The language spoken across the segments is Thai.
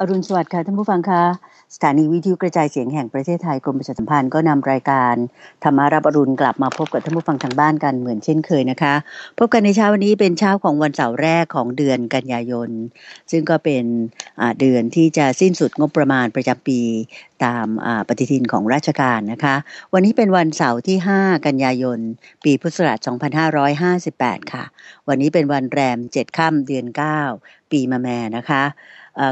อรุณสวัสดิ์ค่ะท่านผู้ฟังคะสถานีวิทยุกระจายเสียงแห่งประเทศไทยกรมประชาสัมพันธ์ก็นำรายการธรรมารับอรุณกลับมาพบกับท่านผู้ฟังทางบ้านกันเหมือนเช่นเคยนะคะ พบกันในเช้าวันนี้เป็นเช้าของวันเสาร์แรกของเดือนกันยายนซึ่งก็เป็นเดือนที่จะสิ้นสุดงบประมาณประจำปีตามปฏิทินของราชการนะคะ วันนี้เป็นวันเสาร์ที่ 5 กันยายน ปีพุทธศักราช2558 ค่ะ วันนี้เป็นวันแรม7ค่ำเดือน 9 ปีมะแม่นะคะ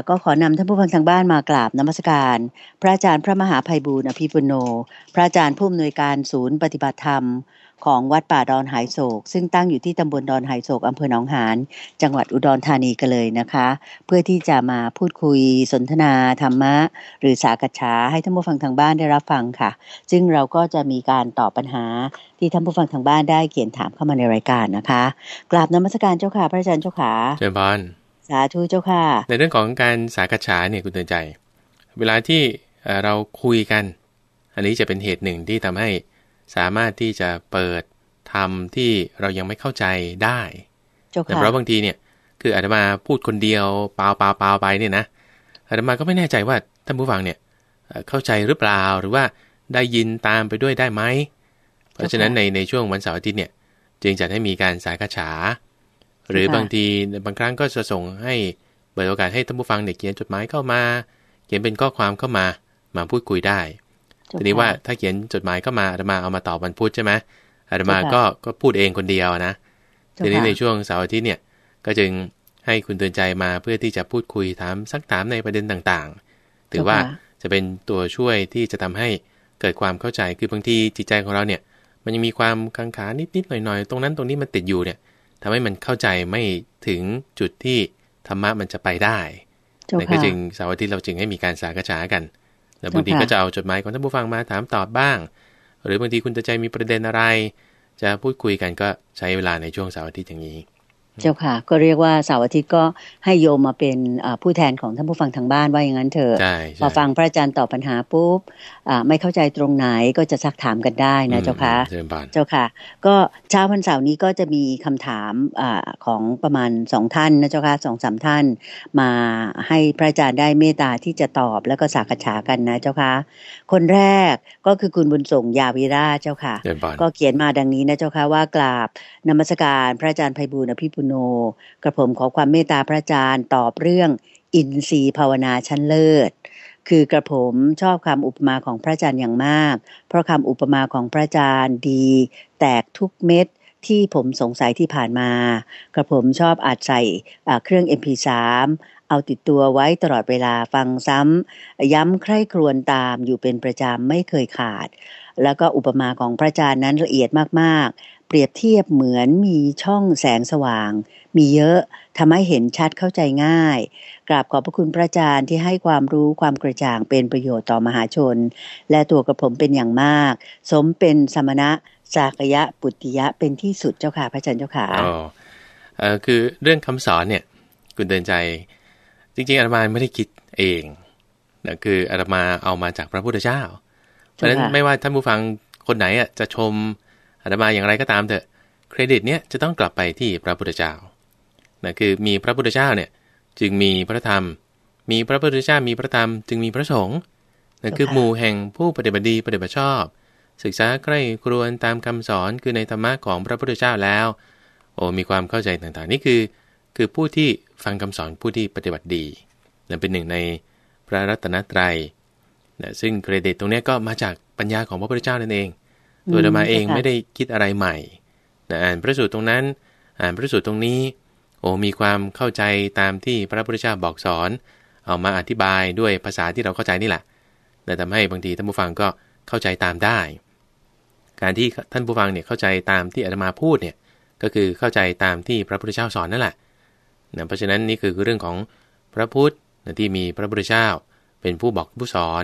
ก็ขอนำท่านผู้ฟังทางบ้านมากราบนมัสการ พระอาจารย์พระมหาภัยบูร์อภิปุโน พระอาจารย์ผู้อำนวยการศูนย์ปฏิบัติธรรม ของวัดป่าดอนหายโศก ซึ่งตั้งอยู่ที่ตำบลดอนหายโศกอำเภอหนองหานจังหวัดอุดรธานีกันเลยนะคะ เพื่อที่จะมาพูดคุย สนทนาธรรมะ หรือสากัะชาให้ท่านผู้ฟังทางบ้านได้รับฟังค่ะซึ่งเราก็จะมีการตอบปัญหาที่ท่านผู้ฟังทางบ้านได้เขียนถามเข้ามาในรายการนะคะกราบนมัสการเจ้าค่ะ พระอาจารย์เจ้าค่ะเจ้าบ้านสาธุเจ้าค่ะในเรื่องของการสากฉาเนี่ยคุณเตือนใจ เวลาที่เราคุยกัน อันนี้จะเป็นเหตุหนึ่งที่ทำให้สามารถที่จะเปิดธรรมที่เรายังไม่เข้าใจได้แต่เพราะบางทีเนี่ยคืออาตมาพูดคนเดียวเปล่าเปล่าเปล่าไปเนี่ยนะอาตมาก็ไม่แน่ใจว่าท่านผู้ฟังเนี่ยเข้าใจหรือเปล่าหรือว่าได้ยินตามไปด้วยได้ไหม เพราะฉะนั้นในในช่วงวันเสาร์อาทิตย์เนี่ยจึงจัดให้มีการสายคะฉาหรือบางทีบางครั้งก็จะส่งให้เปิดโอกาสให้ท่านผู้ฟังเนี่ยเขียนจดหมายเข้ามา เขียนเป็นข้อความเข้ามามาพูดคุยได้ทีนี้ว่าถ้าเขียนจดหมายเข้ามาอาตมาเอามาตอบวันพูดใช่ไหมอาตมาก็ก็พูดเองคนเดียวนะทีนี้ในช่วงเสาร์อาทิตย์เนี่ยก็จึงให้คุณเตือนใจมาเพื่อที่จะพูดคุยถามซักถามในประเด็นต่างๆ ถือว่าจะเป็นตัวช่วยที่จะทำให้เกิดความเข้าใจคือบางทีจิตใจของเราเนี่ยมันยังมีความกังขานิดๆหน่อยๆ ตรงนั้นตรงนี้มันติดอยู่เนี่ยทำให้มันเข้าใจไม่ถึงจุดที่ธรรมะมันจะไปได้ นั่นก็จึงสาวที่เราจึงให้มีการสากฉากัน แล้วบางทีก็จะเอาจดหมายของท่านผู้ฟังมาถามตอบบ้าง หรือบางทีคุณตาใจมีประเด็นอะไร จะพูดคุยกันก็ใช้เวลาในช่วงสาวัอทิอย่างนี้เจ้าค่ะ ก็เรียกว่าเสาร์อาทิตย์ก็ให้โยมมาเป็นผู้แทนของท่านผู้ฟังทางบ้านว่าอย่างนั้นเถอะพอฟังพระอาจารย์ตอบ ปัญหาปุ๊บไม่เข้าใจตรงไหนก็จะซักถามกันได้นะ เจ้าค่ะ เจ้าค่ะก็เช้าวันเสาร์นี้ก็จะมีคำถามอของประมาณสองท่านนะ เจ้าค่ะสองสามท่าน มาให้พระอาจารย์ได้เมตตาที่จะตอบแล้วก็สักษากันนะเจ้าค่ะคนแรกก็คือคุณบุญส่งยาวิราเจ้าค่ะ ก็เขียนมาดังนี้นะเจ้าค่ะว่ากราบนมัสการพระอาจารย์ไพบูลอภิปุโนกระผมขอความเมตตาพระอาจารย์ตอบเรื่อง อินทรีย์ภาวนาชั้นเลิศ คือกระผมชอบคำอุปมาของพระอาจารย์อย่างมาก เพราะคำอุปมาของพระอาจารย์ดี แตกทุกเม็ดที่ผมสงสัยที่ผ่านมา กระผมชอบอาจใส่เครื่อง MP3 เอาติดตัวไว้ตลอดเวลาฟังซ้ำย้ำใคร่ครวญตามอยู่เป็นประจำไม่เคยขาด แล้วก็อุปมาของพระอาจารย์นั้นละเอียดมากๆเปรียบเทียบเหมือนมีช่องแสงสว่าง มีเยอะทำให้เห็นชัดเข้าใจง่าย กราบขอบพระคุณพระอาจารย์ที่ให้ความรู้ความกระจ่างเป็นประโยชน์ต่อมหาชน และตัวกระผมเป็นอย่างมาก สมเป็นสมณะสากยะปุตติยะเป็นที่สุดเจ้าค่ะ พระอาจารย์เจ้าค่ะอ๋ออคือเรื่องคำสอนเนี่ยคุณเดินใจจริงๆอาตมาไม่ได้คิดเองนะคืออาตมาเอามาจากพระพุทธเจ้า เพราะฉะนั้นไม่ว่าท่านผู้ฟังคนไหนอ่ะจะชมอาตมาอย่างไรก็ตามเถอะ เครดิตเนี้ยจะต้องกลับไปที่พระพุทธเจ้านะคือมีพระพุทธเจ้าเนี่ยจึงมีพระธรรม มีพระพุทธเจ้ามีพระธรรม จึงมีพระสงฆ์นะคือหมู่แห่งผู้ปฏิบัติดีปฏิบัติชอบ ศึกษาใกล้ครวนตามคำสอนคือในธรรมะของพระพุทธเจ้าแล้ว โอ้มีความเข้าใจต่างๆนี่คือคือผู้ที่ฟังคำสอนผู้ที่ปฏิบัติดีนั่นเป็นหนึ่งในพระรัตนตรยัยนะซึ่งเครดิตตรงนี้ก็มาจากปัญญาของพระพุทธเจ้านั่นเองตัวธรรมาเองไม่ได้คิดอะไรใหม่นะอ่านพระสูตรตรงนั้น อ่านพระสูตรตรงนี้ โอ้มีความเข้าใจตามที่พระพุทธเจ้าบอกสอน เอามาอธิบายด้วยภาษาที่เราเข้าใจนี่แหละแต่ทำให้บางทีท่านผู้ฟังก็เข้าใจตามได้ การที่ท่านผู้ฟังเนี่ยเข้าใจตามที่อารมาพูดเนี่ย ก็คือเข้าใจตามที่พระพุทธเจ้าสอนนั่นแหละนะเพราะฉะนั้นนี่คือเรื่องของพระพุทธนะที่มีพระพุทธเจ้าเป็นผู้บอกผู้สอน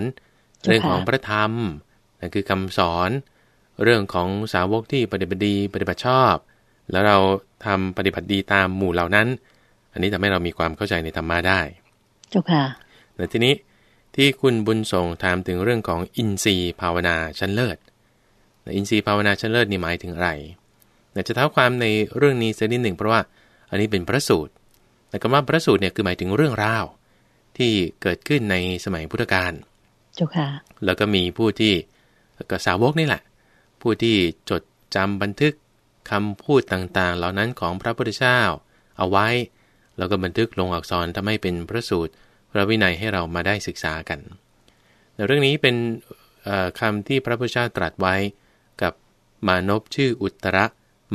เรื่องของพระธรรมนะคือคำสอนเรื่องของสาวกที่ปฏิบัติดีปฏิบัติชอบ แล้วเราทำปฏิบัติดีตามหมู่เหล่านั้น อันนี้ทำให้เรามีความเข้าใจในธรรมะได้ เจ้าค่ะแต่ทีนี้ที่คุณบุญส่งถามถึงเรื่องของอินทรีย์ภาวนาชั้นเลิศ อินทรีย์ภาวนาชั้นเลิศนี่หมายถึงอะไรแต่จะเท้าความในเรื่องนี้สักนิดหนึ่งเพราะว่าอันนี้เป็นพระสูตร แต่คำว่าพระสูตรเนี่ยคือหมายถึงเรื่องราว ที่เกิดขึ้นในสมัยพุทธกาลเจ้าค่ะ แล้วก็มีผู้ที่ก็สาวกนี่แหละผู้ที่จดจำบันทึกคำพูดต่าง ๆ เหล่านั้นของพระพุทธเจ้าเอาไว้ แล้วก็บันทึกลงอักษรทำให้เป็นพระสูตรพระวินัยให้เรามาได้ศึกษากัน เรื่องนี้เป็นคำที่พระพุทธเจ้าตรัสไว้กับมานพชื่ออุตร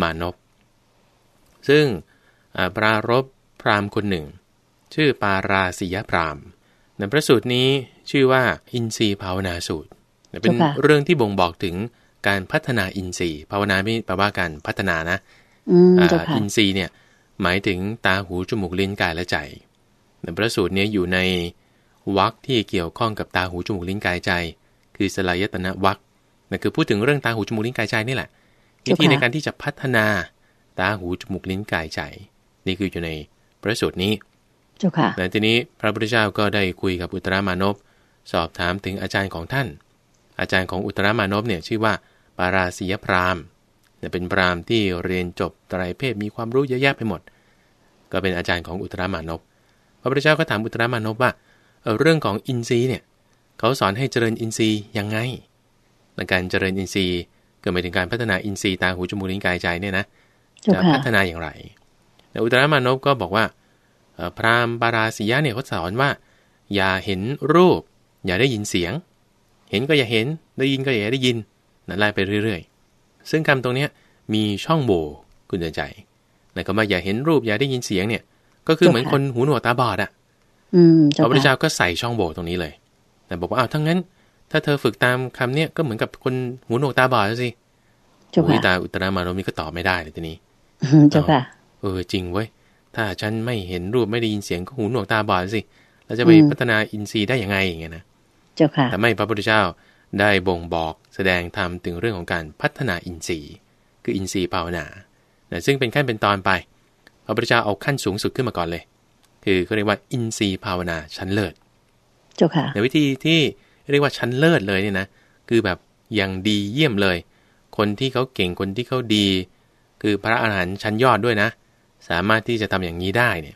มานพ ซึ่งปรารบพราหมณ์คนหนึ่ง ชื่อปาราสิยพราหมณ์ในพระสูตรนี้ชื่อว่าอินทรีภาวนาสูตร เป็นเรื่องที่บ่งบอกถึงการพัฒนาอินทรีย์ ภาวนาไม่แปลว่าการพัฒนานะอินทรีย์เนี่ยหมายถึงตาหูจมูกลิ้นกายและใจพระสูตรนี้อยู่ในวักที่เกี่ยวข้องกับตาหูจมูกลิ้นกายใจ คือสลายตนะวักนั่นคือพูดถึงเรื่องตาหูจมูกลิ้นกายใจนี่แหละวิธีในการที่จะพัฒนาตาหูจมูกลิ้นกายใจ นี่คืออยู่ในพระสูตรนี้เจ้าค่ะแต่ทีนี้พระพุทธเจ้าก็ได้คุยกับอุตรามานพสอบถามถึงอาจารย์ของท่าน อาจารย์ของอุตรามานพเนี่ยชื่อว่าปาราศียพรามเนี่ยเป็นพรามที่เรียนจบตรเพศมีความรู้เยอะแยะไปหมด ก็เป็นอาจารย์ของอุตรามานพพระพุทธเจ้าก็ถามอุตรามานพว่าเเรื่องของอินทรีย์เนี่ยเขาสอนให้เจริญอินทรีย์ยังไงในการเจริญอินทรีย์เกิดไปถึงการพัฒนาอินทรีย์ตาหูจมูกลิ้นกายใจเนี่ยนะจะพัฒนาอย่างไร อุตรามานพก็บอกว่าพราหมณ์ปาราศียะเนี่ยเขาสอนว่า อย่าเห็นรูป อย่าได้ยินเสียง เห็นก็อย่าเห็นได้ยินก็อย่าได้ยินนะไล่ไปเรื่อย ๆ ซึ่งคำตรงนี้มีช่องโหว่คุณใจใจน่ก็มาอย่าเห็นรูปอย่าได้ยินเสียงเนี่ย ก็คือเหมือนคนหูหนวกตาบอด อ่ะพระพุทธเจ้าก็ใส่ช่องโหว่ตรงนี้เลย แต่บอกว่าอ้าวทั้งนั้น ถ้าเธอฝึกตามคำเนี้ยก็เหมือนกับคนหูหนวกตาบอดสิหูตาอุตรามารมีก็ตอบไม่ได้เลยทีนี้เจ้าค่ะ เออจริงเว้ยถ้าฉันไม่เห็นรูปไม่ได้ยินเสียงก็หูหนวกตาบอดสิเราจะไปพัฒนาอินทรีย์ได้ยังไงอย่างเงี้ยนะ เจ้าค่ะแต่ไม่พระพุทธเจ้าได้บ่งบอกแสดงธรรมถึงเรื่องของการพัฒนาอินทรีย์ คืออินทรีย์ภาวนา ซึ่งเป็นขั้นเป็นตอนไปพระพุทธเจ้าเอาขั้นสูงสุดขึ้นมาก่อนเลย คือเขาเรียกว่าอินทรีย์ภาวนาชั้นเลิศเจ้าค่ะในวิธีที่เรียกว่าชั้นเลิศเลยเนี่ยนะคือแบบอย่างดีเยี่ยมเลย คนที่เขาเก่งคนที่เขาดี คือพระอาหารหันต์ชั้นยอดด้วยนะ สามารถที่จะทำอย่างนี้ได้เนี่ย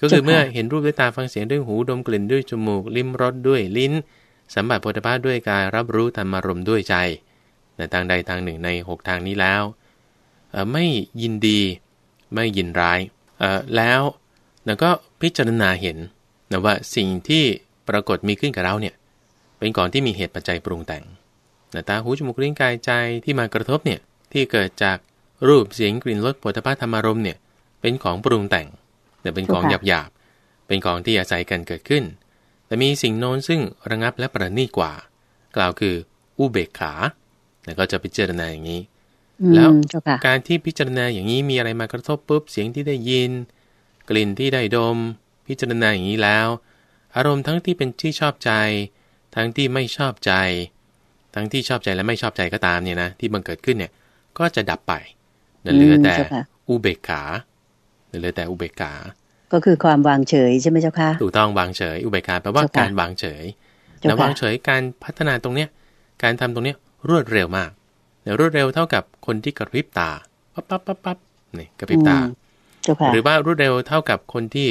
ก็คือเมื่อเห็นรูปด้วยตาฟังเสียงด้วยหูดมกลิ่นด้วยจมูกลิ้มรสด้วยลิ้นสัมผัสโพธิภาพด้วยการรับรู้ธรรมารมด้วยใจในทางใดทางหนึ่งใน 6 ทางนี้แล้ว ไม่ยินดีไม่ยินร้าย แล้วแล้วก็พิจารณาเห็นนะว่าสิ่งที่ปรากฏมีขึ้นกับเราเนี่ยเป็นก่อนที่มีเหตุปัจจัยปรุงแต่งนะตาหูจมูกลิ้นกายใจที่มากระทบเนี่ยที่เกิดจากรูปเสียงกลิ่นรสปุถะธรรมารมเนี่ยเป็นของปรุงแต่งแต่เป็นของหยาบหยาบเป็นของที่อาศัยกันเกิดขึ้นแต่มีสิ่งโน้นซึ่งระงับและประณีกว่า กล่าวคืออุเบกขาแล้วก็จะพิจารณาอย่างนี้แล้วการที่พิจารณาอย่างนี้มีอะไรมากระทบปุ๊บเสียงที่ได้ยิน กลิ่นที่ได้ดมพิจารณาอย่างนี้แล้ว อารมณ์ทั้งที่เป็นที่ชอบใจ ทั้งที่ไม่ชอบใจ ทั้งที่ชอบใจและไม่ชอบใจก็ตามเนี่ยนะที่บังเกิดขึ้นเนี่ยก็จะดับไปเหลือแต่อุเบกขาเหลือแต่อุเบกขาก็คือความวางเฉยใช่ไหมเจ้าค่ะถูกต้องวางเฉย อุเบกขาแปลว่าการวางเฉยแล้ววางเฉยการพัฒนาตรงเนี้ยการทำตรงเนี้ยรวดเร็วมากเดี๋ยวรวดเร็วเท่ากับคนที่กระพริบตาปั๊บปั๊บปั๊บปั๊บนี่กระพริบตาหรือว่ารวดเร็วเท่ากับคนที่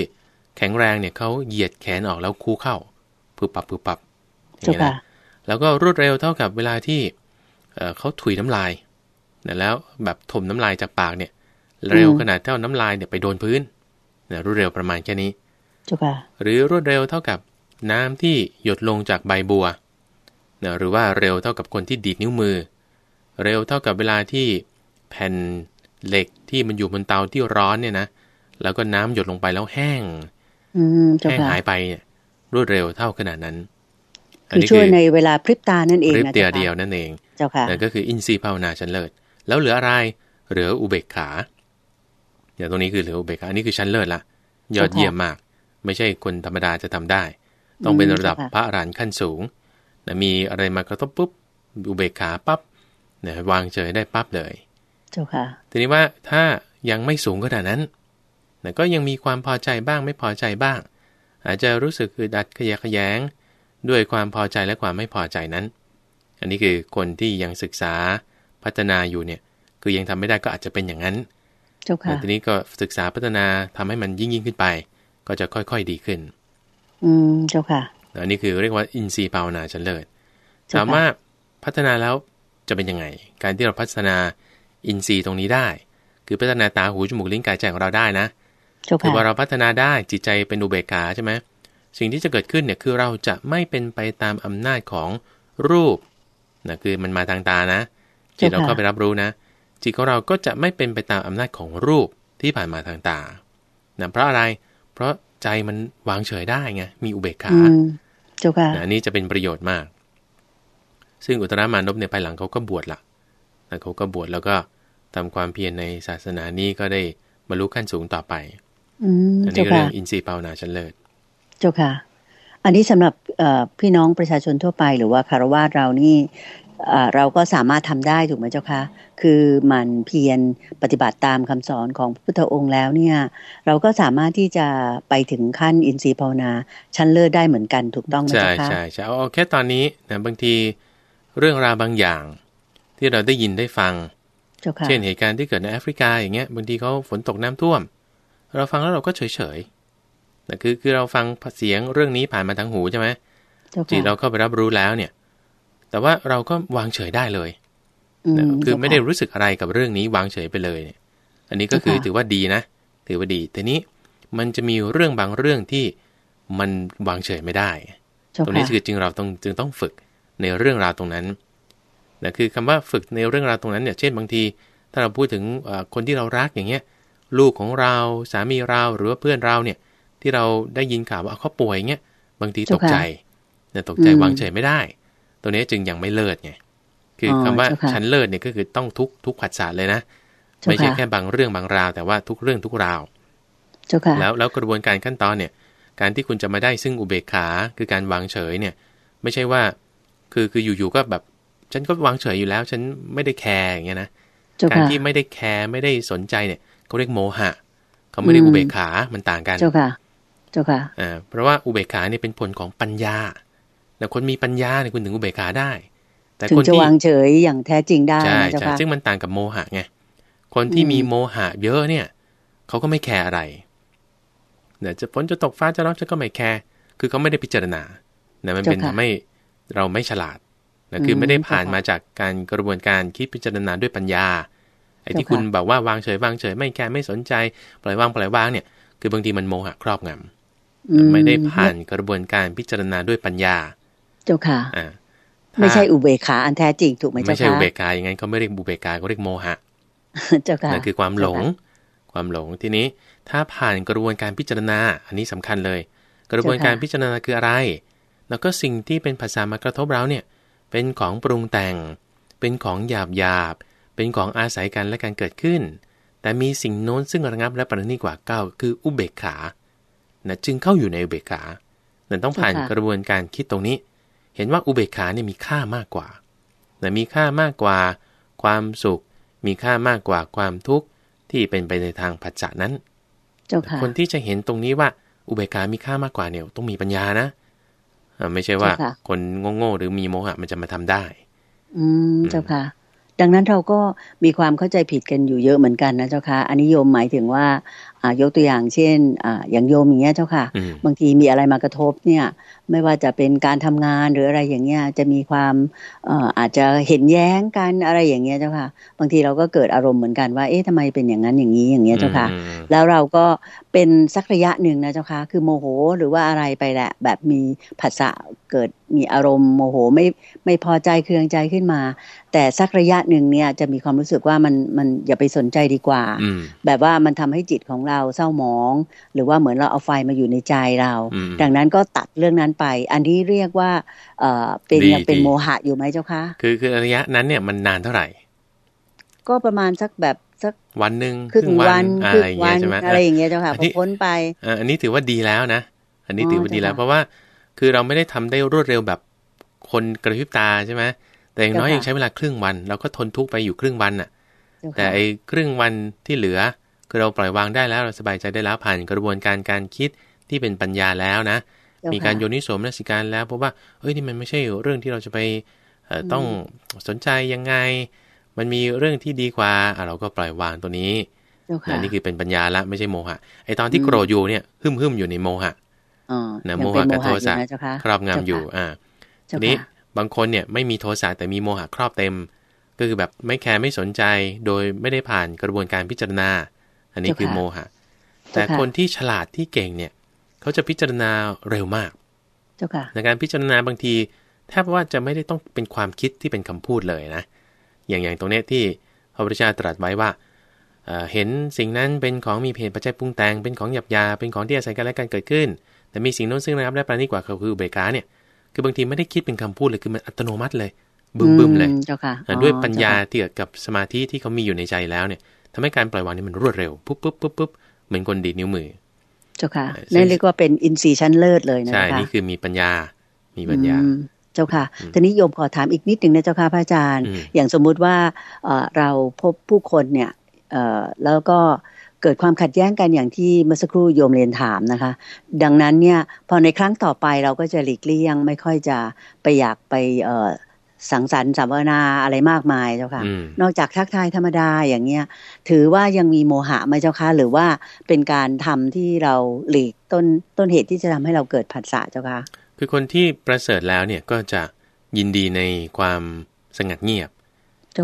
แข็งแรงเนี่ยเขาเหยียดแขนออกแล้วคู่เข้าปึบปับปึบปับอย่างนี้นะแล้วก็รวดเร็วเท่ากับเวลาที่เขาถุยน้ำลาย แล้วแบบถมน้ำลายจากปากเนี่ยเร็วขนาดเท่าน้ำลายเนี่ยไปโดนพื้นนะรวดเร็วประมาณแค่นี้หรือรวดเร็วเท่ากับน้ำที่หยดลงจากใบบัวนะหรือว่าเร็วเท่ากับคนที่ดีดนิ้วมือ เร็วเท่ากับเวลาที่แผ่นเหล็กที่มันอยู่บนเตาที่ร้อนเนี่ยนะ แล้วก็น้ำหยดลงไปแล้วแห้งแห้งหายไปเนี่ยรวดเร็วเท่าขนาดนั้นคือช่วยในเวลาพริบตานั่นเองพริบเดียวเดียวนั่นเองเจ้าค่ะนั่นก็คืออินทรีย์ภาวนาชั้นเลิศแล้วเหลืออะไร เหลืออุเบกขาอย่างตรงนี้คือเหลืออุเบกขาอันนี้คือชั้นเลิศละยอดเยี่ยมมาก ไม่ใช่คนธรรมดาจะทำได้ ต้องเป็นระดับพระอรหันต์ขั้นสูงนะมีอะไรมากระทบปุ๊บอุเบกขาปั๊บนะวางเฉยได้ปั๊บเลยเจ้าค่ะทีนี้ว่าถ้ายังไม่สูงขนาดนั้นนะก็ยังมีความพอใจบ้างไม่พอใจบ้าง อาจจะรู้สึกคือดัดขยะขยงด้วยความพอใจและความไม่พอใจนั้น อันนี้คือคนที่ยังศึกษาพัฒนาอยู่เนี่ยคือยังทำไม่ได้ก็อาจจะเป็นอย่างนั้นจ้าค่ะทีนี้ก็ศึกษาพัฒนาทำให้มันยิ่งยิ่งขึ้นไป ก็จะค่อยๆดีขึ้น อืมเจ้าค่ะ อันนี้คือเรียกว่าอินทรีย์ภาวนาชั้นเลิศถามว่าพัฒนาแล้วจะเป็นยังไง การที่เราพัฒนาอินทรีย์ตรงนี้ได้ คือพัฒนาตาหูจมูกลิ้นกายใจของเราได้นะคือว่าเราพัฒนาได้จิตใจเป็นอุเบกขาใช่ไหมสิ่งที่จะเกิดขึ้นเนี่ยคือเราจะไม่เป็นไปตามอำนาจของรูปนะคือมันมาทางตานะจิตเราเข้าไปรับรู้นะจิตของเราก็จะไม่เป็นไปตามอำนาจของรูปที่ผ่านมาทางตานะเพราะอะไร เพราะใจมันวางเฉยได้ไง มีอุเบกขาจุกค่ะ อันนี้จะเป็นประโยชน์มาก ซึ่งอุตรามานพในภายหลังเขาก็บวชละแลเขาก็บวชแล้วก็ทำความเพียรในศาสนานี้ก็ได้บรรลุขั้นสูงต่อไป อันนี้เรื่องอินทรีย์ภาวนาชั้นเลิศจุกค่ะ อันนี้สำหรับพี่น้องประชาชนทั่วไป หรือว่าคารวะเรานี่เราก็สามารถทำได้ถูกไหมเจ้าคะ คือมันเพียรปฏิบัติตามคำสอนของพระพุทธองค์แล้วเนี่ยเราก็สามารถที่จะไปถึงขั้นอินทรีย์ภาวนา ชั้นเลิศได้เหมือนกันถูกต้องไหมเจ้าคะใช่ใช่ใช่เอาแค่ตอนนี้นะบางทีเรื่องราวบางอย่าง ที่เราได้ยินได้ฟังเช่นเหตุการณ์ที่เกิดในแอฟริกาอย่างเงี้ยบางทีเขาฝนตกน้ำท่วม เราฟังแล้วเราก็เฉยเฉยนะคือคือเราฟังเสียงเรื่องนี้ผ่านมาทางหูใช่ไหมจิตเราเข้าไปรับรู้แล้วเนี่ยแต่ว่าเราก็วางเฉยได้เลยคือไม่ได้รู้สึกอะไรกับเรื่องนี้วางเฉยไปเลยเนี่ย อันนี้ก็คือถือว่าดีนะ ถือว่าดี แต่นี้มันจะมีเรื่องบางเรื่องที่มันวางเฉยไม่ได้ ตรงนี้คือจึงเราต้องจึงต้องฝึกในเรื่องราวตรงนั้นนะคือคำว่าฝึกในเรื่องราวตรงนั้นเนี่ยเช่นบางทีถ้าเราพูดถึงคนที่เรารักอย่างเงี้ยลูกของเราสามีเราหรือว่าเพื่อนเราเนี่ย ที่เราได้ยินข่าวว่าเขาป่วยเงี้ยบางทีตกใจตกใจวางเฉยไม่ได้ตัวนี้จึงยังไม่เลิศไงคือคำว่าชั้นเลิศเนี่ยก็คือต้องทุกทุกขัสสะเลยนะไม่ใช่แค่บางเรื่องบางราวแต่ว่าทุกเรื่องทุกราวแล้วแล้วกระบวนการขั้นตอนเนี่ย การที่คุณจะมาได้ซึ่งอุเบกขา คือการวางเฉยเนี่ย ไม่ใช่ว่าคือคืออยู่ ๆ ก็แบบ ฉันก็วางเฉยอยู่แล้ว ฉันไม่ได้แคร์อย่างเงี้ยนะการที่ไม่ได้แคร์ไม่ได้สนใจเนี่ยเขาเรียกโมหะเขาไม่เรียกอุเบกขามันต่างกันเจ้าค่ะ เจ้าค่ะอ่าเพราะว่าอุเบกขาเนี่ยเป็นผลของปัญญาแต่คนมีปัญญาเนี่ยคุณถึงอุเบกขาได้ แต่คนที่วางเฉยอย่างแท้จริงได้ ใช่ใช่ซึ่งมันต่างกับโมหะไง คนที่มีโมหะเยอะเนี่ยเขาก็ไม่แคร์อะไรเดี๋ยวจะฝนจะตกฟ้าจะร้อนจะก็ไม่แคร์ คือเขาไม่ได้พิจารณาเนี่ยมันเป็นทำให้เราไม่ฉลาดนะคือไม่ได้ผ่านมาจากการกระบวนการคิดพิจารณาด้วยปัญญา ไอ้ที่คุณบอกว่าวางเฉยวางเฉย ไม่แคร์ไม่สนใจ ปล่อยวางปล่อยวางเนี่ย คือบางทีมันโมหะครอบงำไม่ได้ผ่านกระบวนการพิจารณาด้วยปัญญาเจ้าค่ะไม่ใช่อุเบกขาอันแท้จริง ถูกไหมเจ้าค่ะไม่ใช่อุเบกขาอย่างนั้นเขาไม่เรียกอุเบกขาเขาเรียกโมหะเจ้าค่ะนั่นคือความหลง ความหลงทีนี้ถ้าผ่านกระบวนการพิจารณา อันนี้สำคัญเลย กระบวนการพิจารณาคืออะไรแล้วก็สิ่งที่เป็นภาษามากระทบเราเนี่ยเป็นของปรุงแต่งเป็นของหยาบหยาบ เป็นของอาศัยกันและการเกิดขึ้น แต่มีสิ่งโน้นซึ่งระงับและปรนนีกว่าเก้าคืออุเบกขานะจึงเข้าอยู่ในอุเบกขานั่ต้องผ่านกระบวนการคิดตรงนี้เห็นว่าอุเบกขาเนี่ยมีค่ามากกว่า แต่มีค่ามากกว่าความสุข มีค่ามากกว่าความทุกข์ที่เป็นไปในทางผัสสะนั้นคนที่จะเห็นตรงนี้ว่า อุเบกขา มีค่ามากกว่าเนี่ยต้องมีปัญญานะไม่ใช่ว่าคนโง่ๆหรือมีโมหะมันจะมาทำได้ อืมเจ้าค่ะ ดังนั้นเราก็มีความเข้าใจผิดกันอยู่เยอะเหมือนกันนะเจ้าค่ะอันนี้โยมหมายถึงว่า ยกตัวอย่างเช่นออย่างโยมอย่างเงี้ย เจ้าค่ะ บางทีมีอะไรมากระทบเนี่ยไม่ว่าจะเป็นการทำงานหรืออะไรอย่างเงี้ยจะมีความอาจจะเห็นแย้งกัน อะไรอย่างเงี้ยเจ้าค่ะ บางทีเราก็เกิดอารมณ์เหมือนกันว่าเอ๊ะทำไมเป็นอย่างนั้นอย่างนี้อย่างเงี้ยเจ้าค่ะแล้วเราก็เป็นสักระยะหนึ่งนะเจ้าค่ะ คือโมโห หรือว่าอะไรไปแหละ แบบมีผัสสะเกิดมีอารมณ์โมโหไม่ไม่พอใจเคืองใจขึ้นมา แต่สักระยะหนึ่งเนี่ยจะมีความรู้สึกว่ามันมันอย่าไปสนใจดีกว่า แบบว่ามันทำให้จิตของเราเศร้าหมอง หรือว่าเหมือนเราเอาไฟมาอยู่ในใจเรา ดังนั้นก็ตัดเรื่องนั้นไปอันนี้เรียกว่า เอเป็นยังเป็นโมหะอยู่ไหมเจ้าคะคือคือระยะนั้นเนี่ยมันนานเท่าไหร่ ก็ประมาณสักแบบสักวันหนึ่งครึ่งวันอะไรอย่างเงี้ยใช่ไหมอะไรอย่างเงี้ยเจ้าค่ะพพ้นไปอันนี้ถือว่าดีแล้วนะอันนี้ถือว่าดีแล้ว เพราะว่า คือเราไม่ได้ทำได้รวดเร็วแบบคนกระพริบตาใช่ไหมแต่อย่างน้อยยังใช้เวลาครึ่งวันเราก็ทนทุกข์ไปอยู่ครึ่งวันอ่ะ แต่ไอ้ครึ่งวันที่เหลือคือเราปล่อยวางได้แล้วเราสบายใจได้แล้วผ่านกระบวนการการคิดที่เป็นปัญญาแล้วนะมีการโยนิสมนสิการแล้ว เพราะว่าเอ้ยนี่มันไม่ใช่เรื่องที่เราจะไปต้องสนใจยังไง มันมีเรื่องที่ดีกว่าเราก็ปล่อยวางตัวนี้นี่คือเป็นปัญญาละไม่ใช่โมหะไอตอนที่โกรธอยู่เนี่ยหึ่มหึมอยู่ในโมหะนะโมหะกับโทสะครอบงำอยู่อ่าทีนี้บางคนเนี่ยไม่มีโทสะแต่มีโมหะ ครอบเต็ม ก็คือแบบไม่แคร์ไม่สนใจโดยไม่ได้ผ่านกระบวนการพิจารณา อันนี้คือโมหะแต่คนที่ฉลาดที่เก่งเนี่ยเขาจะพิจารณาเร็วมากเจ้าค่ะในการพิจารณาบางทีแทบว่าจะไม่ได้ต้องเป็นความคิดที่เป็นคำพูดเลยนะอย่างอย่างตรงนี้ที่พระพุทธเจ้าตรัสไว้ว่าเห็นสิ่งนั้นเป็นของมีเพจปัจจัยปรุงแต่ง เป็นของหยับยาเป็นของที่อาศัยกันและกันเกิดขึ้น แต่มีสิ่งโน้นซึ่งนะครับได้ประณีกว่าคืออุเบกขาเนี่ยคือบางทีไม่ได้คิดเป็นคำพูดเลยคือมันอัตโนมัติเลยบึ้มบึมเลยด้วยปัญญาเตี่ยกับสมาธิที่เขามีอยู่ในใจแล้วเนี่ยทำให้การปล่อยวางนี่มันรวดเร็วปุ๊บปุ๊บปุ๊บปุ๊บเหมือนคนดีดนิ้วมือเจ้าค่ะ นั่นเรียกว่าเป็นอินทรีย์ชั้นเลิศเลยนะคะ ใช่ นี่คือมีปัญญา มีปัญญา เจ้าค่ะ ทีนี้โยมขอถามอีกนิดหนึ่งนะเจ้าค่ะพระอาจารย์ อย่างสมมุติว่าเราพบผู้คนเนี่ยแล้วก็เกิดความขัดแย้งกันอย่างที่เมื่อสักครู่โยมเรียนถามนะคะ ดังนั้นเนี่ยพอในครั้งต่อไปเราก็จะหลีกเลี่ยง ไม่ค่อยจะไปอยากไปสังสรรค์สัมมนาอะไรมากมายเจ้าค่ะ นอกจากทักทายธรรมดาอย่างเงี้ยถือว่ายังมีโมหะไหมเจ้าค่ะหรือว่าเป็นการทำที่เราหลีกต้นต้นเหตุที่จะทำให้เราเกิดผัสสะเจ้าค่ะคือคนที่ประเสริฐแล้วเนี่ยก็จะยินดีในความสงัดเงียบ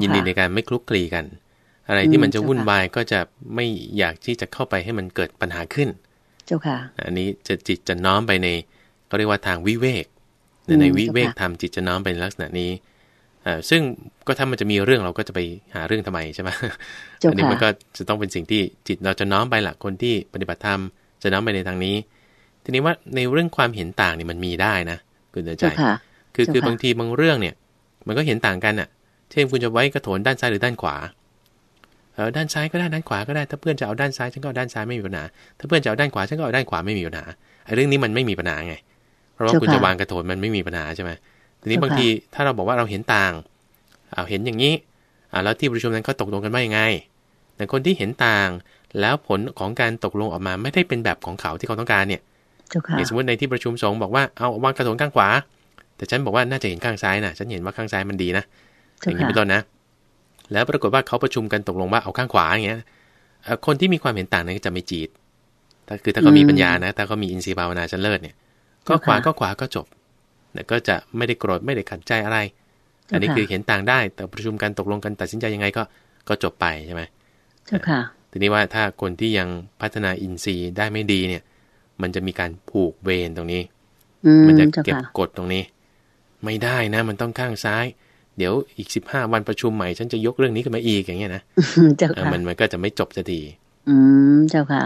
ยินดีในการไม่คลุกคลี กัน อะไรที่มันจะวุ่นวายก็จะไม่อยากที่จะเข้าไปให้มันเกิดปัญหาขึ้น เจ้าค่ะอันนี้จะจิตจะน้อมไปในเขาเรียกว่าทางวิเวกในวิเวกธรรมจิตจะน้อมเป็นลักษณะนี้อซึ่งก็ถ้ามันจะมีเรื่องเราก็จะไปหาเรื่องทำไมใช่ไหมอันนี้มันก็จะต้องเป็นสิ่งที่จิตเราจะน้อมไปหละคนที่ปฏิบัติธรรมจะน้อมไปในทางนี้ ทีนี้ว่าในเรื่องความเห็นต่างเนี่ยมันมีได้นะคุณเดืใจ คือคือบางทีบางเรื่องเนี่ย มันก็เห็นต่างกันอ่ะเช่นคุณจะไว้กระโถนด้านซ้ายหรือด้านขวาเออด้านซ้ายก็ได้ด้านขวาก็ได้ ถ้าเพื่อนจะเอาด้านซ้ายฉันก็เอาด้านซ้ายไม่มีปัญหา ถ้าเพื่อนจะเอาด้านขวาฉันก็เอาด้านขวาไม่มีปัญหาไอ้เรื่องนี้มันไม่มีปัญหาไงราะว่าคุณจะวางกระโถนมันไม่มีปัญหาใช่ไหมทีนี้บางทีถ้าเราบอกว่าเราเห็นต่างเอาเห็นอย่างนี้อ่าแล้วที่ประชุมนั้นเขาตกลงกันว่ายังไง แต่คนที่เห็นต่าง แล้วผลของการตกลงออกมา ไม่ได้เป็นแบบของเขาที่เขาต้องการเนี่ยอย่างสมมติในที่ประชุมสงบอกว่าเอาวางกระโถนข้างขวา แต่ฉันบอกว่าน่าจะเห็นข้างซ้ายนะ ฉันเห็นว่าข้างซ้ายมันดีนะ อย่างนี้เป็นต้นนะ แล้วปรากฏว่าเขาประชุมกันตกลงว่าเอาข้างขวาอย่างเงี้ย คนที่มีความเห็นต่างนั้นจะไม่จีดคือถ้าเขามีปัญญานะถ้าเขามีอินทรีย์ภาวนาชั้นเลิศเนี่ยก็ขวาก็ขวาก็จบ เนี่ยก็จะไม่ได้โกรธไม่ได้ขัดใจอะไร อันนี้คือเห็นต่างได้ แต่ประชุมกันตกลงกันตัดสินใจยังไงก็ก็จบไปใช่ไหมเจ้าค่ะ ทีนี้ว่าถ้าคนที่ยังพัฒนาอินทรีย์ได้ไม่ดีเนี่ย มันจะมีการผูกเวรตรงนี้มันจะเก็บกดตรงนี้ ไม่ได้นะ มันต้องข้างซ้าย เดี๋ยวอีกสิบห้าวันประชุมใหม่ ฉันจะยกเรื่องนี้ขึ้นมาอีกอย่างเงี้ยนะเจ้าค่ะมันมันก็จะไม่จบจะดีอืม เจ้าค่ะ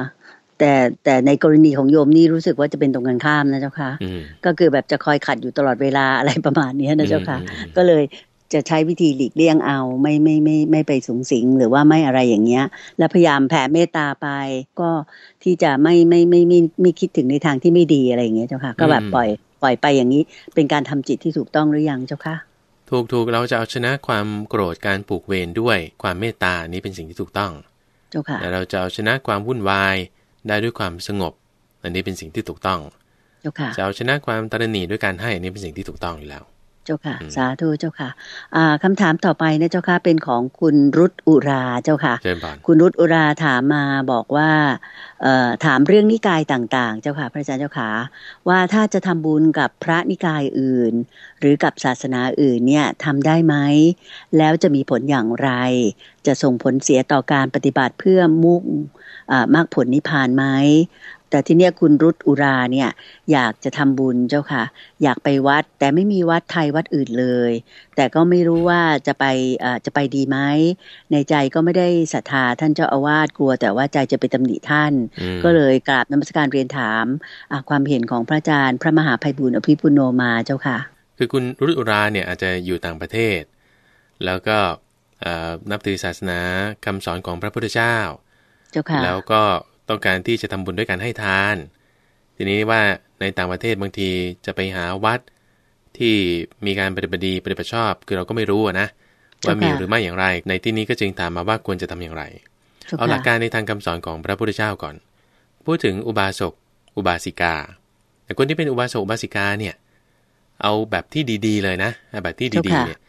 แต่แต่ในกรณีของโยมนี่รู้สึกว่าจะเป็นตรงกันข้ามนะเจ้าค่ะก็คือแบบจะคอยขัดอยู่ตลอดเวลาอะไรประมาณนี้นะเจ้าค่ะก็เลยจะใช้วิธีหลีกเลี่ยงเอาไม่ไม่ไมไม่ไม่ไปสูงสิงหรือว่าไม่อะไรอย่างเงี้ย แล้วพยายามแผ่เมตตาไปก็ที่จะไม่ไม่ไม่ไม่ไม่คิดถึงในทางที่ไม่ดีอะไรอย่างเงี้ยเจ้าค่ะก็แบบปล่อยปล่อยไปอย่างนี้เป็นการทำจิตที่ถูกต้องหรือยังเจ้าค่ะถูกถูกเราจะเอาชนะความโกรธการปลูกเวรด้วยความเมตตานี้เป็นสิ่งที่ถูกต้องเจ้าค่ะแต่เราจะเอาชนะความวุ่นวายได้ด้วยความสงบอันนี้เป็นสิ่งที่ถูกต้องจะเอาชนะความตระหนี่ด้วยการให้อันนี้เป็นสิ่งที่ถูกต้องอยู่แล้ว เจ้าค่ะ สาธุเจ้าค่ะคำถามต่อไปนะเจ้าค่ะเป็นของคุณรุตอุราเจ้าค่ะ คุณรุตอุราถามมาบอกว่าถามเรื่องนิกายต่าง ๆ เจ้าค่ะพระอาจารย์เจ้าค่ะว่าถ้าจะทำบุญกับพระนิกายอื่นหรือกับศาสนาอื่นเนี่ยทำได้ไหมแล้วจะมีผลอย่างไร จะส่งผลเสียต่อการปฏิบัติเพื่อมุ่งมรรคผลนิพพานไหมแต่ที่เนี้ยคุณรุตอุราเนี่ยอยากจะทำบุญเจ้าค่ะ อยากไปวัดแต่ไม่มีวัดไทยวัดอื่นเลย แต่ก็ไม่รู้ว่าจะไปจะไปดีไหมในใจก็ไม่ได้ศรัทธาท่านเจ้าอาวาสกลัว แต่ว่าใจจะไปตำหนิท่าน ก็เลยกราบนมัสการเรียนถาม ความเห็นของพระอาจารย์พระมหาภัยบุญอภิปุโนมาเจ้าค่ะ คือคุณรุตอุราเนี่ยอาจจะอยู่ต่างประเทศ แล้วก็นับถือศาสนาคำสอนของพระพุทธเจ้าแล้วก็ต้องการที่จะทำบุญด้วยการให้ทาน ทีนี้ว่าในต่างประเทศบางทีจะไปหาวัดที่มีการปฏิบัติดีปฏิบัติชอบคือเราก็ไม่รู้นะว่ามีหรือไม่อย่างไร ในที่นี้ก็จึงถามมาว่าควรจะทำอย่างไรเอาหลักการในทางคำสอนของพระพุทธเจ้าก่อน พูดถึงอุบาสกอุบาสิกา แต่คนที่เป็นอุบาสกอุบาสิกาเนี่ย เอาแบบที่ดี ๆเลยนะแบบที่ดีๆเนี่ย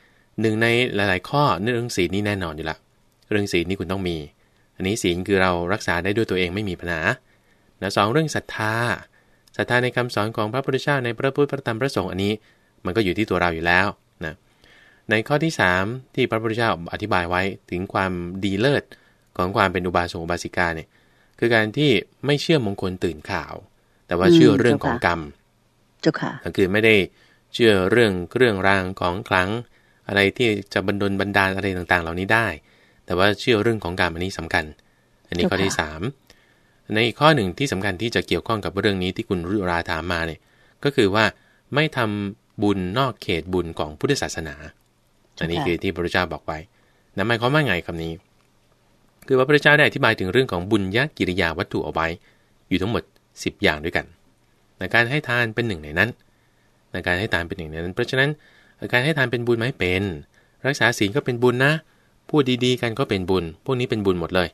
หนึ่งในหลายๆ ข้อเรื่องศีลนี่แน่นอนอยู่ละเรื่องศีลนี่คุณต้องมีอันนี้ศีลคือเรารักษาได้ด้วยตัวเองไม่มีปัญหานะสองเรื่องศรัทธาศรัทธาในคำสอนของพระพุทธเจ้าในพระพุทธพระธรรมพระสงฆ์อันนี้ มันก็อยู่ที่ตัวเราอยู่แล้วนะในข้อที่ 3ที่พระพุทธเจ้าอธิบายไว้ถึงความดีเลิศของความเป็นอุบาสกอุบาสิกาเนี่ยคือการที่ไม่เชื่อมงคลตื่นข่าว แต่ว่าเชื่อเรื่องของกรรมจุค่ะคือไม่ได้เชื่อเรื่องเครื่องรางของคลังอะไรที่จะบันดลบันดาลอะไรต่าง ๆ เหล่านี้ได้แต่ว่าเชื่อเรื่องของการมันนี้สำคัญ อันนี้ข้อที่สามในข้อหนึ่งที่สำคัญที่จะเกี่ยวข้องกับเรื่องนี้ที่คุณรุราถามมาเนี่ยก็คือว่าไม่ทำบุญนอกเขตบุญของพุทธศาสนา อันนี้คือที่พระเจ้าบอกไว้นนหมายความว่าไงคำนี้ คือว่าพระเจ้าได้อธิบายถึงเรื่องของบุญยกิริยาวัตถุเอาไว้อยู่ทั้งหมด 10 อย่างด้วยกัน ในการให้ทานเป็นหนึ่งในนั้น ในการให้ทานเป็นหนึ่งในนั้น เพราะฉะนั้นการให้ทานเป็นบุญไหมเป็น รักษาศีลก็เป็นบุญนะพูดดีๆ กันก็เป็นบุญ พวกนี้เป็นบุญหมดเลย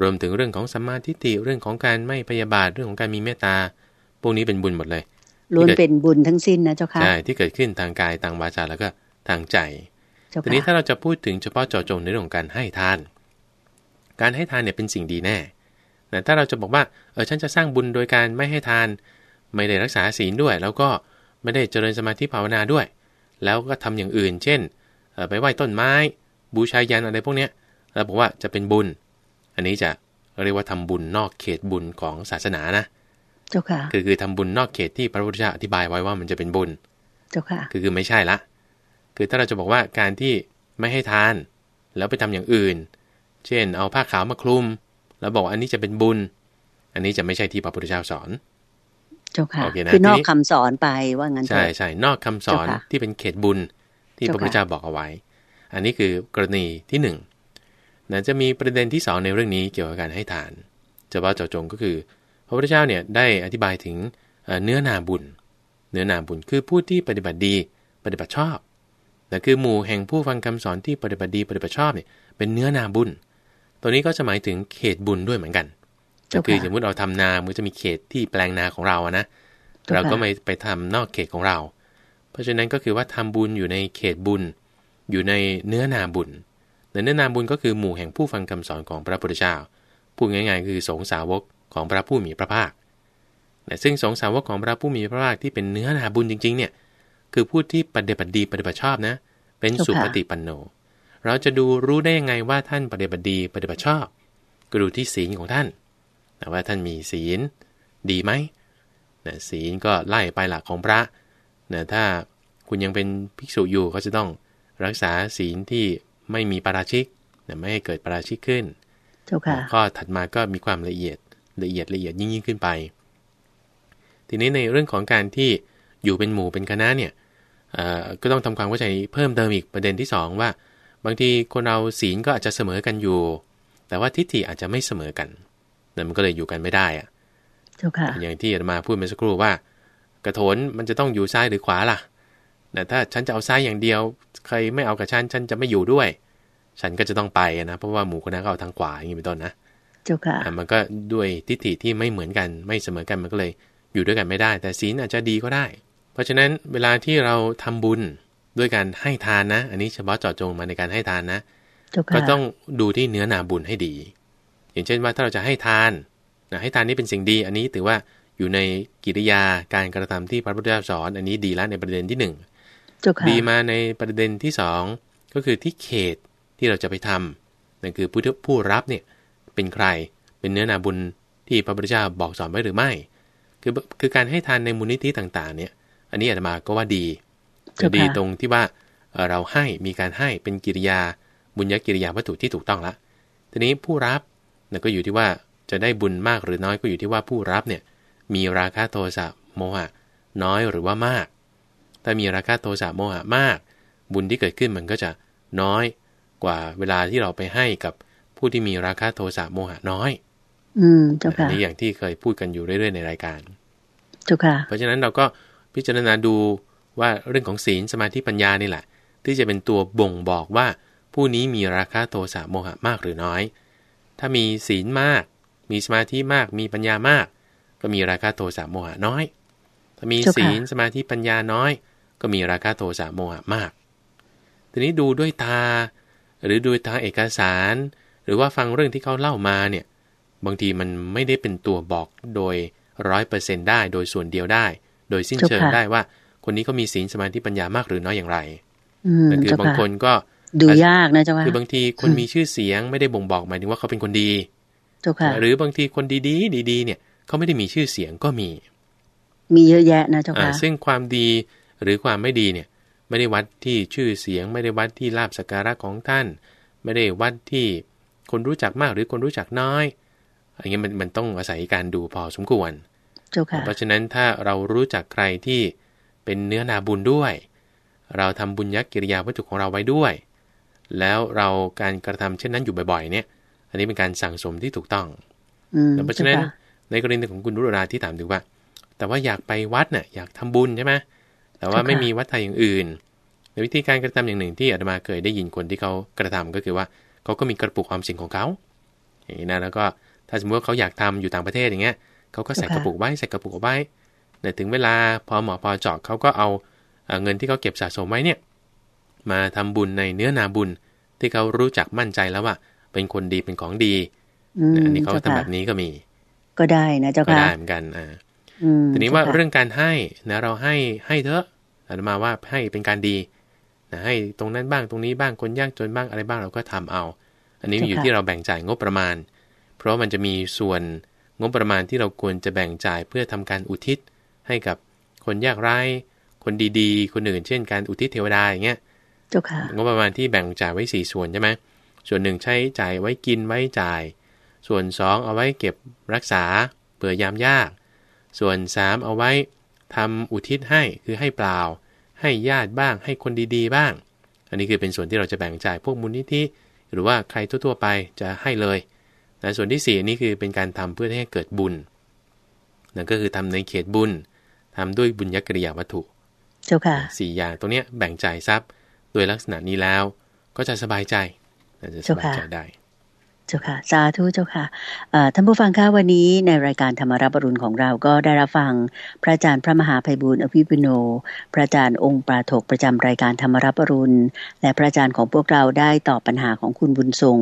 รวมถึงเรื่องของสัมมาทิฏฐิ เรื่องของการไม่พยาบาท เรื่องของการมีเมตตา พวกนี้เป็นบุญหมดเลยล้วนเป็นบุญทั้งสิ้นนะเจ้าค่ะ ใช่ ที่เกิดขึ้นทางกาย ทางวาจา แล้วก็ทางใจทีนี้ถ้าเราจะพูดถึงเฉพาะเจาะจงในเรื่องของการให้ทาน การให้ทานเนี่ยเป็นสิ่งดีแน่ แต่ถ้าเราจะบอกว่า เออ ฉันจะสร้างบุญโดยการไม่ให้ทาน ไม่ได้รักษาศีลด้วย แล้วก็ไม่ได้เจริญสมาธิภาวนาด้วย แล้วก็ทำอย่างอื่น เช่นไปไหว้ต้นไม้บูชายันอะไรพวกเนี้ยเราบอกว่าจะเป็นบุญ อันนี้จะเรียกว่าทำบุญนอกเขตบุญของศาสนานะเจ้าค่ะคือคือทำบุญนอกเขตที่พระพุทธเจ้าอธิบายไว้ว่ามันจะเป็นบุญ เจ้าค่ะคือคือไม่ใช่ละ คือถ้าเราจะบอกว่าการที่ไม่ให้ทาน แล้วไปทำอย่างอื่น เช่นเอาผ้าขาวมาคลุมแล้วบอกอันนี้จะเป็นบุญ อันนี้จะไม่ใช่ที่พระพุทธเจ้าสอนจ้าค่ะคือนอกคำสอนไปว่างั้นใช่ใช่นอกคำสอนที่เป็นเขตบุญที่พระพุทธเจ้าบอกเอาไว้อันนี้คือกรณีที่1นึ่งนะจะมีประเด็นที่ 2 ในเรื่องนี้เกี่ยวกับการให้ทาน จะว่าเจาะจงก็คือ พระพุทธเจ้าเนี่ยได้อธิบายถึงเนื้อนาบุญ เนื้อนาบุญคือผู้ที่ปฏิบัติดีปฏิบัติชอบแต่คือหมู่แห่งผู้ฟังคำสอนที่ปฏิบัติดีปฏิบัติชอบเนี่ยเป็นเนื้อนาบุญตัวนี้ก็จะหมายถึงเขตบุญด้วยเหมือนกันก็คือสมมติเราทำนา มันจะมีเขตที่แปลงนาของเราอะนะ เราก็ไม่ไปทำนอกเขตของเรา เพราะฉะนั้นก็คือว่าทำบุญอยู่ในเขตบุญอยู่ในเนื้อนาบุญในเนื้อนาบุญก็คือหมู่แห่งผู้ฟังคำสอนของพระพุทธเจ้าพูดง่ายๆคือสงสาวกของพระผู้มีพระภาคแต่ซึ่งสงสาวกของพระผู้มีพระภาคที่เป็นเนื้อนาบุญจริงๆเนี่ย คือผู้ที่ปฏิบัติดีปฏิบัติชอบนะ เป็นสุปฏิปันโน เราจะดูรู้ได้ยังไงว่าท่านปฏิบัติดีปฏิบัติชอบ ก็ดูที่ศีลของท่าน ว่าท่านมีศีลดีไหม ศีลก็ไล่ไปหลักของพระถ้าคุณยังเป็นภิกษุอยู่ก็จะต้องรักษาศีลที่ไม่มีปราชิกไม่ให้เกิดปราชิกขึ้นข้อถัดมาก็มีความละเอียดละเอียดละเอียดยิ่งยิ่งขึ้นไป ทีนี้ในเรื่องของการที่อยู่เป็นหมู่เป็นคณะเนี่ยก็ต้องทำความเข้าใจเพิ่มเติมอีกประเด็นที่ 2 ว่า บางทีคนเราศีลก็อาจจะเสมอกันอยู่ แต่ว่าทิฏฐิอาจจะไม่เสมอกันนั่นมันก็เลยอยู่กันไม่ได้อะอย่างที่อาตมาพูดเมื่อสักครู่ว่า กระโถนมันจะต้องอยู่ซ้ายหรือขวาล่ะนะถ้าฉันจะเอาซ้ายอย่างเดียวใครไม่เอากับฉันฉันจะไม่อยู่ด้วย ฉันก็จะต้องไปนะเพราะว่าหมู่ค้นก็เอาทางขวาอย่างนี้เป็นต้นนะจ้าค่ะมันก็ด้วยทิฏฐิที่ไม่เหมือนกันไม่เสมอกันมันก็เลย อยู่ด้วยกันไม่ได้ แต่ศีลอาจจะดีก็ได้ เพราะฉะนั้นเวลาที่เราทำบุญด้วยการให้ทานนะอันนี้เฉพาะเจาะจงมาในการให้ทานนะก็ต้องดูที่เนื้อนาบุญให้ดี อย่างเช่นว่าถ้าเราจะให้ทานนะให้ทานนี่เป็นสิ่งดี อันนี้ถือว่าอยู่ในกิริยาการกระทำที่พระพุทธเจ้าสอน อันนี้ดีแล้วในประเด็นที่หนึ่งดีมาในประเด็นที่สองก็คือที่เขตที่เราจะไปทำนั่นคือ ผู้ผู้รับเนี่ยเป็นใครเป็นเนื้อนาบุญที่พระพุทธเจ้าบอกสอนไว้หรือไม่ คือคือการให้ทานในมูลนิธิต่างๆเนี่ยอันนี้อาตมาก็ว่าดีจะดีตรงที่ว่าเราให้มีการให้เป็นกิริยาบุญญกิริยาวัตถุที่ถูกต้องละ ทีนี้ผู้รับนั่นก็อยู่ที่ว่าจะได้บุญมากหรือน้อยก็อยู่ที่ว่าผู้รับเนี่ยมีราคาโทสะโมหะน้อยหรือว่ามากถ้ามีราคะโทสะโมหะมาก บุญที่เกิดขึ้นมันก็จะน้อยกว่าเวลาที่เราไปให้กับผู้ที่มีราคะโทสะโมหะน้อย อืมเจ้าค่ะนี่อย่างที่เคยพูดกันอยู่เรื่อยๆในรายการเจ้าค่ะ เพราะฉะนั้นเราก็พิจารณาดูว่าเรื่องของศีลสมาธิปัญญานี่แหละ ที่จะเป็นตัวบ่งบอกว่าผู้นี้มีราคะโทสะโมหะมากหรือน้อย ถ้ามีศีลมาก มีสมาธิมากมีปัญญามาก ก็มีราคะโทสะโมหะน้อย ถ้ามีศีลสมาธิปัญญาน้อยก็มีราคาโทสะโมหะมาก ทีนี้ดูด้วยตา หรือดูทางเอกสาร หรือว่าฟังเรื่องที่เขาเล่ามาเนี่ย บางทีมันไม่ได้เป็นตัวบอกโดยร้อยเปอร์เซ็นได้ โดยส่วนเดียวได้ โดยสิ้นเชิงได้ว่า คนนี้ก็มีศีลสมาธิปัญญามากหรือน้อยอย่างไรแต่คือบางคนก็ ดูยากนะจ๊ะว่าคือบางทีคนมีชื่อเสียงไม่ได้บ่งบอกหมายถึงว่าเขาเป็นคนดีหรือบางทีคนดี ๆ ดี ๆ เนี่ย เขาไม่ได้มีชื่อเสียงก็มี มีเยอะแยะนะเจ้าค่ะซึ่งความดีหรือความไม่ดีเนี่ยไม่ได้วัดที่ชื่อเสียง ไม่ได้วัดที่ลาบสการะของท่าน ไม่ได้วัดที่คนรู้จักมากหรือคนรู้จักน้อย อันนี้มันมันต้องอาศัยการดูพอสมควร เพราะฉะนั้นถ้าเรารู้จักใครที่เป็นเนื้อนาบุญด้วย เราทำบุญยักกิริยาวัตถุของเราไว้ด้วย แล้วเราการกระทำเช่นนั้นอยู่บ่อย ๆ เนี่ย อันนี้เป็นการสั่งสมที่ถูกต้องเพราะฉะนั้นในกรณีของคุณรุราที่ถามถึงว่า แต่ว่าอยากไปวัดน่ะอยากทำบุญใช่ไหมแต่ว่าไม่มีวัดไทยอย่างอื่นในวิธีการกระทำอย่างหนึ่งที่อาตมาเคยได้ยินคนที่เขากระทำก็คือว่าเขาก็มีกระปุกออมสินของเขาอย่างนี้นะแล้วก็ถ้าสมมติว่าเขาอยากทำอยู่ต่างประเทศอย่างเงี้ยเขาก็ใส่กระปุกไว้ใส่กระปุกไว้แต่ถึงเวลาพอหมอพอเจาะเขาก็เอาเงินที่เขาเก็บสะสมไว้เนี่ยมาทำบุญในเนื้อนาบุญที่เขารู้จักมั่นใจแล้วว่าเป็นคนดีเป็นของดีอันนี้เขาทำแบบนี้ก็มี ก็ได้นะเจ้าค่ะก็ได้เหมือนกันอ่าทีนี้ว่าเรื่องการให้นะเราให้ให้เถอะอต่มาว่าให้เป็นการดีนะให้ตรงนั้นบ้างตรงนี้บ้างคนยากจนบ้างอะไรบ้างเราก็ทำเอา อันนี้อยู่ที่เราแบ่งจ่ายงบประมาณ เพราะมันจะมีส่วนงบประมาณที่เราควรจะแบ่งจ่ายเพื่อทำการอุทิศให้กับคนยากไร้ คนดีๆ คนอื่นเช่น การอุทิศเทวดาอย่างเงี้ยงบประมาณที่แบ่งจ่ายไว้สี่ส่วนใช่ไหมส่วนหนึ่งใช้จ่ายไว้กินไว้จ่าย ส่วนสองเอาไว้เก็บรักษาเปื่อยามยาก ส่วนสามเอาไว้ทำอุทิศให้คือให้เปล่า ให้ญาติบ้างให้คนดี ๆบ้าง อันนี้คือเป็นส่วนที่เราจะแบ่งจ่ายพวกมูลนิธิหรือว่าใครทั่ว ๆไปจะให้เลยนะส่วนที่ 4 นี่คือเป็นการทำเพื่อให้เกิดบุญ นั่นก็คือทำในเขตบุญ ทำด้วยบุญยกริยาวัตถุเจ้าค่ะสี่อย่างตรงเนี้ยแบ่งจ่ายทรัพย์โดยลักษณะนี้แล้วก็จะสบายใจจะสบายใจได้จ้าค่ะสาธุเจ้าค่ะท่านผู้ฟังคะ วันนี้ในรายการธรรมรับรุณของเราก็ได้รับฟัง พระอาจารย์พระมหาภัยบุญอภิปุโน พระอาจารย์องค์ปราถกประจำรายการธรรมรับรุณและพระอาจารย์ของพวกเราได้ตอบปัญหาของคุณบุญทรง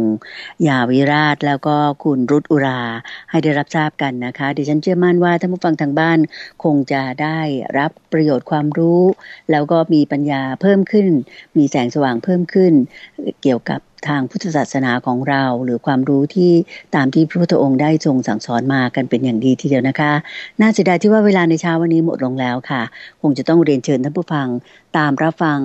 ยาวิราช แล้วก็คุณรุตอุรา ให้ได้รับทราบกันนะคะ ดิฉันเชื่อมั่นว่าท่านผู้ฟังทางบ้านคงจะได้รับประโยชน์ความรู้ แล้วก็มีปัญญาเพิ่มขึ้น มีแสงสว่างเพิ่มขึ้น เกี่ยวกับทางพุทธศาสนาของเราหรือความรู้ที่ตามที่พระพุทธองค์ได้ทรงสั่งสอนมากันเป็นอย่างดีทีเดียวนะคะ น่าเสียดายที่ว่าเวลาในเช้าวันนี้หมดลงแล้วค่ะ คงจะต้องเรียนเชิญท่านผู้ฟังตามรับฟัง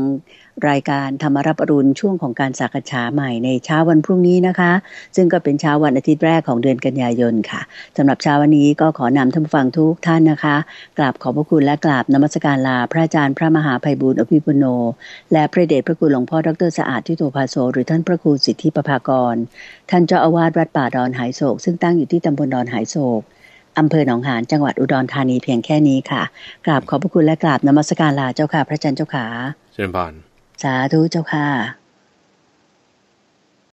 รายการธรรมรับอรุณช่วงของการสักษาใหม่ในเช้าวันพรุ่งนี้นะคะ ซึ่งก็เป็นเช้าวันอาทิตย์แรกของเดือนกันยายนค่ะ สำหรับเช้าวันนี้ก็ขอนำท่านผู้ฟังทุกท่านนะคะกราบขอบพระคุณ และกราบนมัสการลาพระอาจารย์พระมหาภัยบุญอภิปุโน และพระเดชพระคุณหลวงพ่อดรสะอาดทิโตภาโซหรือ ท่านพระครูสิทธิประภากรท่านเจ้าอาวาสวัดป่าดอนหายโศกซึ่งตั้งอยู่ที่ตำบลดอนหายโศกอำเภอหนองหานจังหวัดอุดรธานีเพียงแค่นี้ค่ะกราบขอบพระคุณและกราบนมัสการลาเจ้าค่ะพระอาจารย์เจ้าค่ะเชิญบานาธุเจ้าค่ะ